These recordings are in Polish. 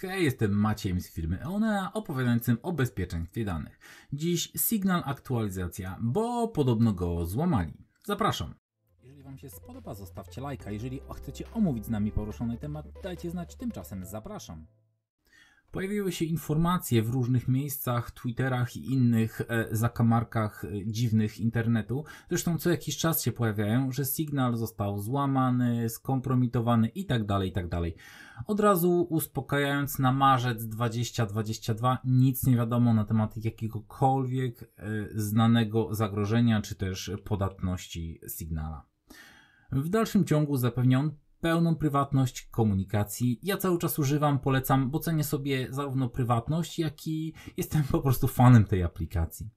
Hej, jestem Maciej z firmy Eonea, opowiadającym o bezpieczeństwie danych. Dziś Signal aktualizacja, bo podobno go złamali. Zapraszam. Jeżeli Wam się spodoba, zostawcie lajka. Jeżeli chcecie omówić z nami poruszony temat, dajcie znać. Tymczasem zapraszam. Pojawiły się informacje w różnych miejscach, Twitterach i innych e, zakamarkach e, dziwnych internetu. Zresztą co jakiś czas się pojawiają, że sygnał został złamany, skompromitowany itd. Tak itd. Tak Od razu uspokajając na marzec 2022, nic nie wiadomo na temat jakiegokolwiek e, znanego zagrożenia czy też podatności sygnała. W dalszym ciągu zapewnia pełną prywatność komunikacji. Ja cały czas używam, polecam, bo cenię sobie zarówno prywatność, jak i jestem po prostu fanem tej aplikacji.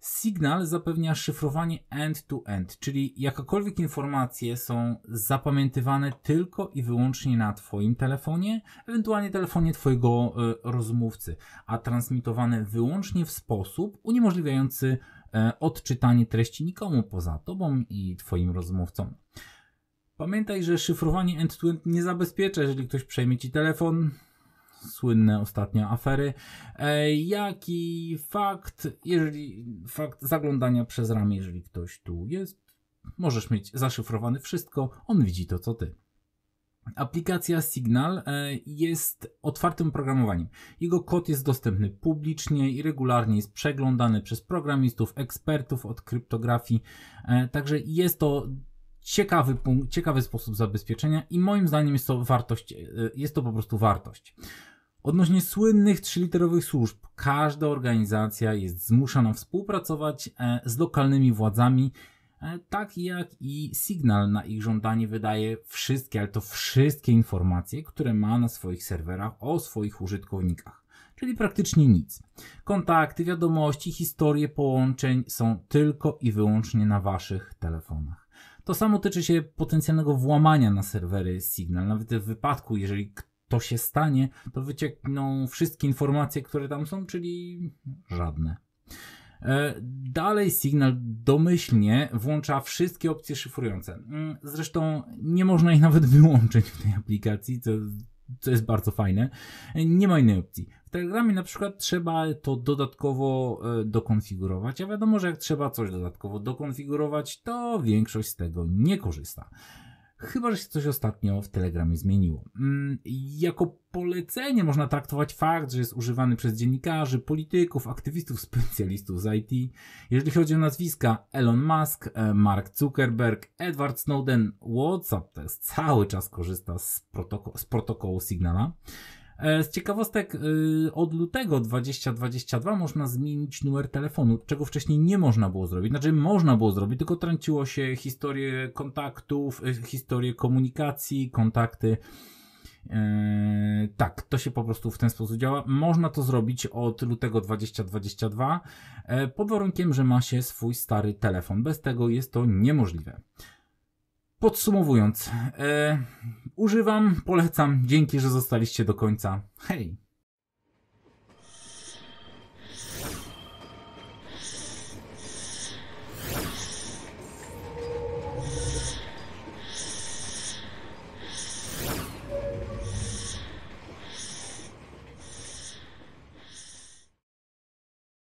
Signal zapewnia szyfrowanie end-to-end, czyli jakakolwiek informacje są zapamiętywane tylko i wyłącznie na Twoim telefonie, ewentualnie telefonie Twojego y, rozmówcy, a transmitowane wyłącznie w sposób uniemożliwiający y, odczytanie treści nikomu poza Tobą i Twoim rozmówcą. Pamiętaj, że szyfrowanie end-to-end nie zabezpiecza, jeżeli ktoś przejmie ci telefon. Słynne ostatnie afery. E, jaki fakt, jeżeli fakt zaglądania przez ramię, jeżeli ktoś tu jest, możesz mieć zaszyfrowane wszystko, on widzi to co ty. Aplikacja Signal e, jest otwartym programowaniem. Jego kod jest dostępny publicznie i regularnie jest przeglądany przez programistów, ekspertów od kryptografii. E, także jest to ciekawy, punkt, ciekawy sposób zabezpieczenia i moim zdaniem jest to wartość, e, jest to po prostu wartość. Odnośnie słynnych trzyliterowych służb, każda organizacja jest zmuszana współpracować e, z lokalnymi władzami, e, tak jak i Signal na ich żądanie wydaje wszystkie, ale to wszystkie informacje, które ma na swoich serwerach o swoich użytkownikach czyli praktycznie nic. Kontakty, wiadomości, historie połączeń są tylko i wyłącznie na waszych telefonach. To samo tyczy się potencjalnego włamania na serwery Signal. Nawet w wypadku, jeżeli to się stanie, to wyciekną wszystkie informacje, które tam są, czyli żadne. E, dalej Signal domyślnie włącza wszystkie opcje szyfrujące. Mm, zresztą nie można ich nawet wyłączyć w tej aplikacji, co co jest bardzo fajne, nie ma innej opcji. W Telegramie na przykład trzeba to dodatkowo e, dokonfigurować, a wiadomo, że jak trzeba coś dodatkowo dokonfigurować, to większość z tego nie korzysta. Chyba, że się coś ostatnio w Telegramie zmieniło. Mm, jako polecenie można traktować fakt, że jest używany przez dziennikarzy, polityków, aktywistów, specjalistów z IT. Jeżeli chodzi o nazwiska Elon Musk, e, Mark Zuckerberg, Edward Snowden, WhatsApp jest cały czas korzysta z, protoko- z protokołu Signala. E, z ciekawostek y, od lutego 2022 można zmienić numer telefonu, czego wcześniej nie można było zrobić. Znaczy można było zrobić, tylko trąciło się historię kontaktów, y, historię komunikacji, kontakty. E, tak, to się po prostu w ten sposób działa. Można to zrobić od lutego 2022 e, pod warunkiem, że ma się swój stary telefon. Bez tego jest to niemożliwe. Podsumowując, e, używam, polecam, dzięki, że zostaliście do końca. Hej!